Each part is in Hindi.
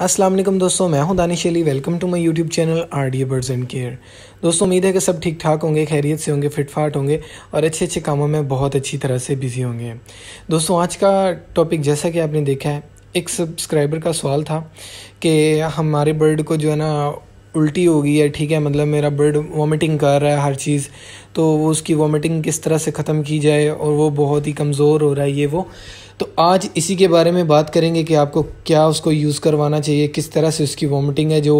अस्सलाम वालेकुम दोस्तों मैं हूं Danish Ali welcome to my YouTube channel R D birds and care दोस्तों उम्मीद है कि सब ठीक ठाक होंगे खैरियत से होंगे फिट फाट होंगे और अच्छे अच्छे कामों में बहुत अच्छी तरह से बिजी होंगे दोस्तों आज का टॉपिक जैसा कि आपने देखा है एक सब्सक्राइबर का सवाल था कि हमारे बर्ड को जो है ना उल्टी होगी है ठीक है मतलब मेरा बर्ड वॉमिटिंग कर रहा है हर चीज़ तो वो उसकी वॉमिटिंग किस तरह से ख़त्म की जाए और वो बहुत ही कमज़ोर हो रहा है ये वो तो आज इसी के बारे में बात करेंगे कि आपको क्या उसको यूज़ करवाना चाहिए किस तरह से उसकी वॉमिटिंग है जो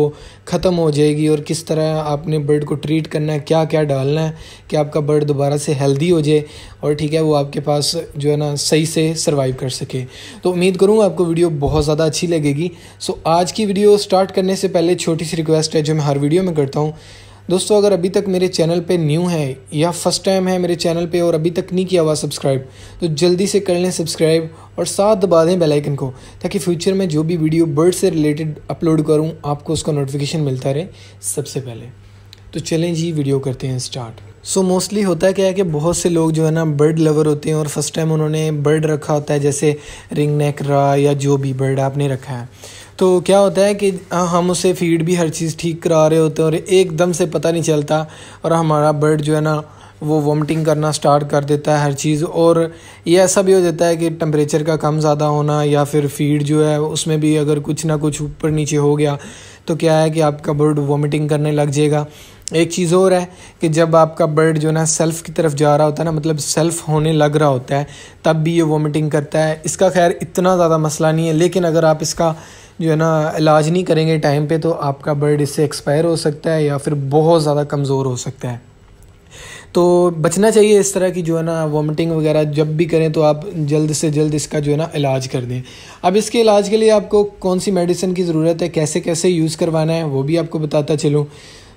ख़त्म हो जाएगी और किस तरह आपने बर्ड को ट्रीट करना है क्या क्या डालना है कि आपका बर्ड दोबारा से हेल्दी हो जाए और ठीक है वो आपके पास जो है ना सही से सर्वाइव कर सके तो उम्मीद करूँगा आपको वीडियो बहुत ज़्यादा अच्छी लगेगी सो आज की वीडियो स्टार्ट करने से पहले छोटी सी रिक्वेस्ट है जो मैं हर वीडियो में करता हूँ दोस्तों अगर अभी तक मेरे चैनल पे न्यू है या फर्स्ट टाइम है मेरे चैनल पे और अभी तक नहीं किया हुआ सब्सक्राइब तो जल्दी से कर लें सब्सक्राइब और साथ दबा दें बेल आइकन को ताकि फ्यूचर में जो भी वीडियो बर्ड से रिलेटेड अपलोड करूं आपको उसका नोटिफिकेशन मिलता रहे सबसे पहले तो चलें जी वीडियो करते हैं स्टार्ट सो so मोस्टली होता है क्या है कि बहुत से लोग जो है ना बर्ड लवर होते हैं और फर्स्ट टाइम उन्होंने बर्ड रखा होता है जैसे रिंग नेक रा या जो भी बर्ड आपने रखा है तो क्या होता है कि हम उसे फीड भी हर चीज़ ठीक करा रहे होते हैं और एकदम से पता नहीं चलता और हमारा बर्ड जो है ना वो वॉमिटिंग करना स्टार्ट कर देता है हर चीज़ और ये ऐसा भी हो जाता है कि टम्परेचर का कम ज़्यादा होना या फिर फीड जो है उसमें भी अगर कुछ ना कुछ ऊपर नीचे हो गया तो क्या है कि आपका बर्ड वॉमिटिंग करने लग जाएगा एक चीज़ और है कि जब आपका बर्ड जो ना सेल्फ़ की तरफ जा रहा होता है ना मतलब सेल्फ़ होने लग रहा होता है तब भी ये वॉमिटिंग करता है इसका खैर इतना ज़्यादा मसला नहीं है लेकिन अगर आप इसका जो है ना इलाज नहीं करेंगे टाइम पे तो आपका बर्ड इससे एक्सपायर हो सकता है या फिर बहुत ज़्यादा कमज़ोर हो सकता है तो बचना चाहिए इस तरह की जो है ना वॉमिटिंग वगैरह जब भी करें तो आप जल्द से जल्द इसका जो है ना इलाज कर दें अब इसके इलाज के लिए आपको कौन सी मेडिसिन की ज़रूरत है कैसे कैसे यूज़ करवाना है वो भी आपको बताता चलूँ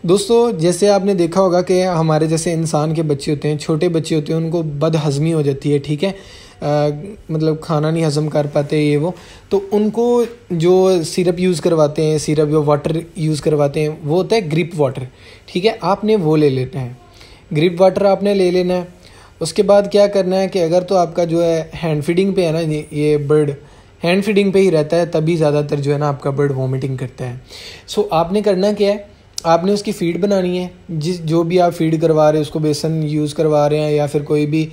दोस्तों जैसे आपने देखा होगा कि हमारे जैसे इंसान के बच्चे होते हैं छोटे बच्चे होते हैं उनको बदहज़मी हो जाती है ठीक है मतलब खाना नहीं हज़म कर पाते ये वो तो उनको जो सिरप यूज़ करवाते हैं सिरप या वाटर यूज़ करवाते हैं वो होता है ग्रिप वाटर ठीक है आपने वो ले लेना है ग्रिप वाटर आपने ले लेना है उसके बाद क्या करना है कि अगर तो आपका जो है हैंड फीडिंग पे है ना ये बर्ड हैंड फीडिंग पे ही रहता है तभी ज़्यादातर जो है ना आपका बर्ड वॉमिटिंग करता है सो so, आपने करना क्या है आपने उसकी फीड बनानी है जिस जो भी आप फीड करवा रहे हैं उसको बेसन यूज़ करवा रहे हैं या फिर कोई भी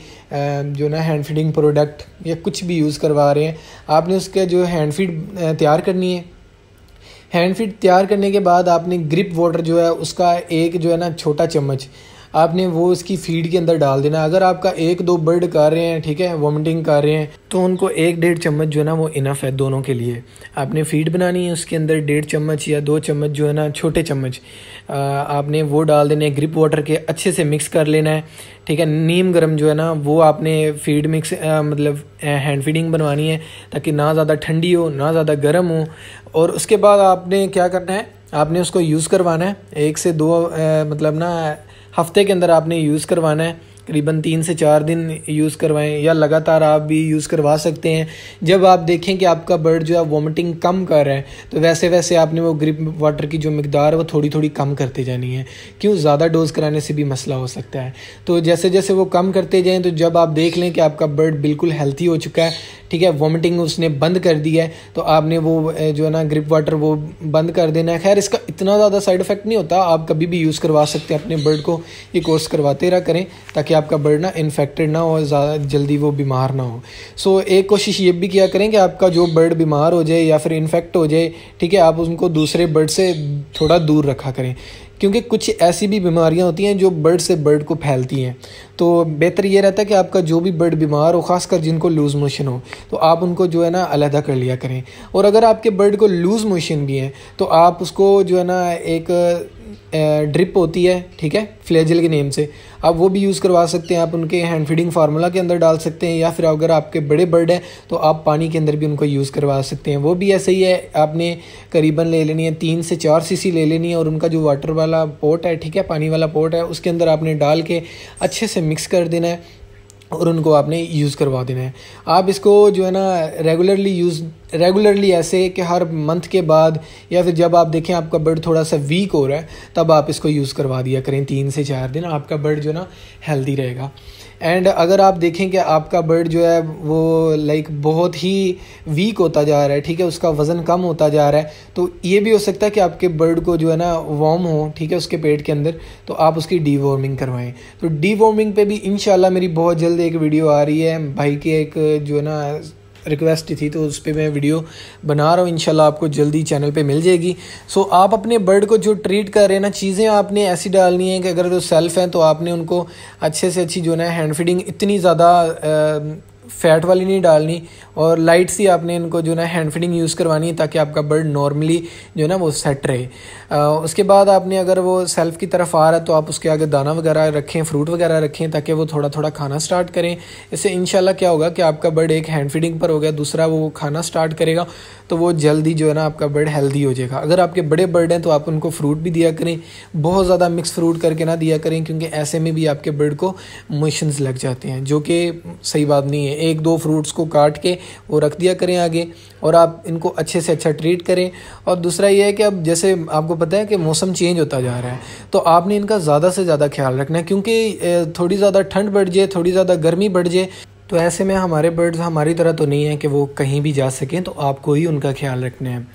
जो ना हैंड फीडिंग प्रोडक्ट या कुछ भी यूज़ करवा रहे हैं आपने उसके जो हैंड फीड तैयार करनी है हैंड फीड तैयार करने के बाद आपने ग्रिप वाटर जो है उसका एक जो है ना छोटा चम्मच आपने वो उसकी फीड के अंदर डाल देना अगर आपका एक दो बर्ड कर रहे हैं ठीक है वॉमिटिंग कर रहे हैं तो उनको एक डेढ़ चम्मच जो है ना वो इनफ है दोनों के लिए आपने फीड बनानी है उसके अंदर डेढ़ चम्मच या दो चम्मच जो है ना छोटे चम्मच आपने वो डाल देने ग्रिप वाटर के अच्छे से मिक्स कर लेना है ठीक है नीम गर्म जो है ना वो आपने फीड मिक्स आ, मतलब हैंड फीडिंग बनवानी है ताकि ना ज़्यादा ठंडी हो ना ज़्यादा गर्म हो और उसके बाद आपने क्या करना है आपने उसको यूज़ करवाना है एक से दो आ, मतलब ना हफ्ते के अंदर आपने यूज़ करवाना है करीबन तीन से चार दिन यूज़ करवाएं या लगातार आप भी यूज़ करवा सकते हैं जब आप देखें कि आपका बर्ड जो है वॉमिटिंग कम कर रहा है तो वैसे वैसे आपने वो ग्रिप वाटर की जो मकदार है वो थोड़ी थोड़ी कम करते जानी है क्यों ज़्यादा डोज़ कराने से भी मसला हो सकता है तो जैसे जैसे वो कम करते जाएँ तो जब आप देख लें कि आपका बर्ड बिल्कुल हेल्थी हो चुका है ठीक है वॉमिटिंग उसने बंद कर दी है तो आपने वो जो है ना ग्रिप वाटर वो बंद कर देना है खैर इसका इतना ज़्यादा साइड इफेक्ट नहीं होता आप कभी भी यूज़ करवा सकते हैं अपने बर्ड को ये कोर्स करवाते रहा करें ताकि आपका बर्ड ना इन्फेक्टेड ना हो ज़्यादा जल्दी वो बीमार ना हो सो एक कोशिश ये भी किया करें कि आपका जो बर्ड बीमार हो जाए या फिर इन्फेक्ट हो जाए ठीक है आप उनको दूसरे बर्ड से थोड़ा दूर रखा करें क्योंकि कुछ ऐसी भी बीमारियाँ होती हैं जो बर्ड से बर्ड को फैलती हैं तो बेहतर ये रहता है कि आपका जो भी बर्ड बीमार हो ख़ासकर जिनको लूज़ मोशन हो तो आप उनको जो है ना अलहदा कर लिया करें और अगर आपके बर्ड को लूज़ मोशन भी है तो आप उसको जो है ना एक ड्रिप होती है ठीक है फ्लेजल के नेम से आप वो भी यूज़ करवा सकते हैं आप उनके हैंड फीडिंग फार्मूला के अंदर डाल सकते हैं या फिर अगर आपके बड़े बर्ड हैं तो आप पानी के अंदर भी उनको यूज़ करवा सकते हैं वो भी ऐसे ही है आपने करीबन ले लेनी है तीन से चार सीसी ले लेनी है और उनका जो वाटर वाला पोट है ठीक है पानी वाला पोट है उसके अंदर आपने डाल के अच्छे से मिक्स कर देना है और उनको आपने यूज़ करवा देना है आप इसको जो है ना रेगुलरली यूज़ रेगुलरली ऐसे कि हर मंथ के बाद या फिर जब आप देखें आपका बर्ड थोड़ा सा वीक हो रहा है तब आप इसको यूज़ करवा दिया करें तीन से चार दिन आपका बर्ड जो है ना हेल्दी रहेगा एंड अगर आप देखें कि आपका बर्ड जो है वो लाइक बहुत ही वीक होता जा रहा है ठीक है उसका वज़न कम होता जा रहा है तो ये भी हो सकता है कि आपके बर्ड को जो है ना वार्म हो ठीक है उसके पेट के अंदर तो आप उसकी डी वार्मिंग करवाएँ तो डी वॉर्मिंग पर भी इन मेरी बहुत जल्द एक वीडियो आ रही है भाई की एक जो है ना रिक्वेस्ट थी तो उस पर मैं वीडियो बना रहा हूँ इनशाला आपको जल्दी चैनल पे मिल जाएगी सो आप अपने बर्ड को जो ट्रीट कर रहे हैं ना चीज़ें आपने ऐसी डालनी है कि अगर वो सेल्फ हैं तो आपने उनको अच्छे से अच्छी जो है हैंड फीडिंग इतनी ज़्यादा फैट वाली नहीं डालनी और लाइट सी आपने इनको जो ना हैंड फीडिंग यूज़ करवानी है ताकि आपका बर्ड नॉर्मली जो है ना वो सेट रहे आ, उसके बाद आपने अगर वो सेल्फ की तरफ आ रहा है तो आप उसके आगे दाना वगैरह रखें फ्रूट वगैरह रखें ताकि वो थोड़ा थोड़ा खाना स्टार्ट करें इससे इन क्या होगा कि आपका बर्ड एक हैंड फीडिंग पर हो गया दूसरा वो खाना स्टार्ट करेगा तो वो जल्दी जो है ना आपका बर्ड हेल्दी हो जाएगा अगर आपके बड़े बर्ड हैं तो आप उनको फ्रूट भी दिया करें बहुत ज़्यादा मिक्स फ्रूट करके ना दिया करें क्योंकि ऐसे में भी आपके बर्ड को मोशन लग जाते हैं जो कि सही बात नहीं है एक दो फ्रूट्स को काट के वो रख दिया करें आगे और आप इनको अच्छे से अच्छा ट्रीट करें और दूसरा ये है कि अब जैसे आपको पता है कि मौसम चेंज होता जा रहा है तो आपने इनका ज़्यादा से ज़्यादा ख्याल रखना है क्योंकि थोड़ी ज़्यादा ठंड बढ़ जाए थोड़ी ज़्यादा गर्मी बढ़ जाए तो ऐसे में हमारे बर्ड्स हमारी तरह तो नहीं है कि वो कहीं भी जा सकें तो आपको ही उनका ख्याल रखना है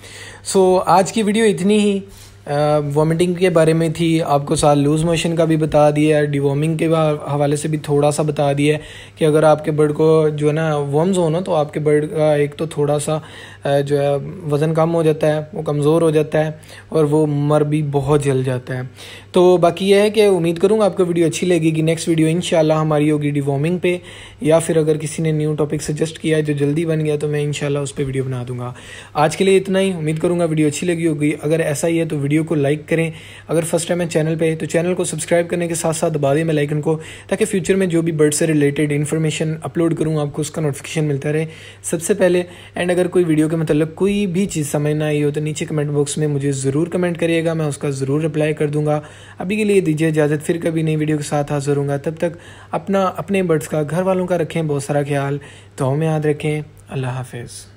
सो so, आज की वीडियो इतनी ही वॉमिटिंग के बारे में थी आपको साथ लूज़ मोशन का भी बता दिया है डिवॉर्मिंग के हवाले से भी थोड़ा सा बता दिया है कि अगर आपके बर्ड को जो है ना वॉर्म हो ना तो आपके बर्ड का एक तो थोड़ा सा जो है वज़न कम हो जाता है वो कमज़ोर हो जाता है और वो मर भी बहुत जल जाता है तो बाकी यह है कि उम्मीद करूँगा आपको वीडियो अच्छी लगेगी नेक्स्ट वीडियो इन हमारी होगी डिवॉर्मिंग पे या फिर अगर किसी ने न्यू टॉपिक सजेस्ट किया है जो जल्दी बन गया तो मैं इन उस पर वीडियो बना दूँगा आज के लिए इतना ही उम्मीद करूँगा वीडियो अच्छी लगी होगी अगर ऐसा ही है तो वीडियो को लाइक करें अगर फर्स्ट टाइम है चैनल पर तो चैनल को सब्सक्राइब करने के साथ साथ दबा दें लाइकन को ताकि फ्यूचर में जो भी बर्ड से रिलेटेड इन्फॉर्मेशन अपलोड करूँ आपको उसका नोटिफिकेशन मिलता रहे सबसे पहले एंड अगर कोई वीडियो के मतलब कोई भी चीज़ समझना आई हो तो नीचे कमेंट बॉक्स में मुझे ज़रूर कमेंट करिएगा मैं उसका ज़रूर रिप्लाई कर दूंगा अभी के लिए दीजिए इजाज़त फिर कभी नई वीडियो के साथ हाजिर हूँ तब तक अपना अपने बर्ड्स का घर वालों का रखें बहुत सारा ख्याल तो हमें याद रखें अल्लाह हाफिज़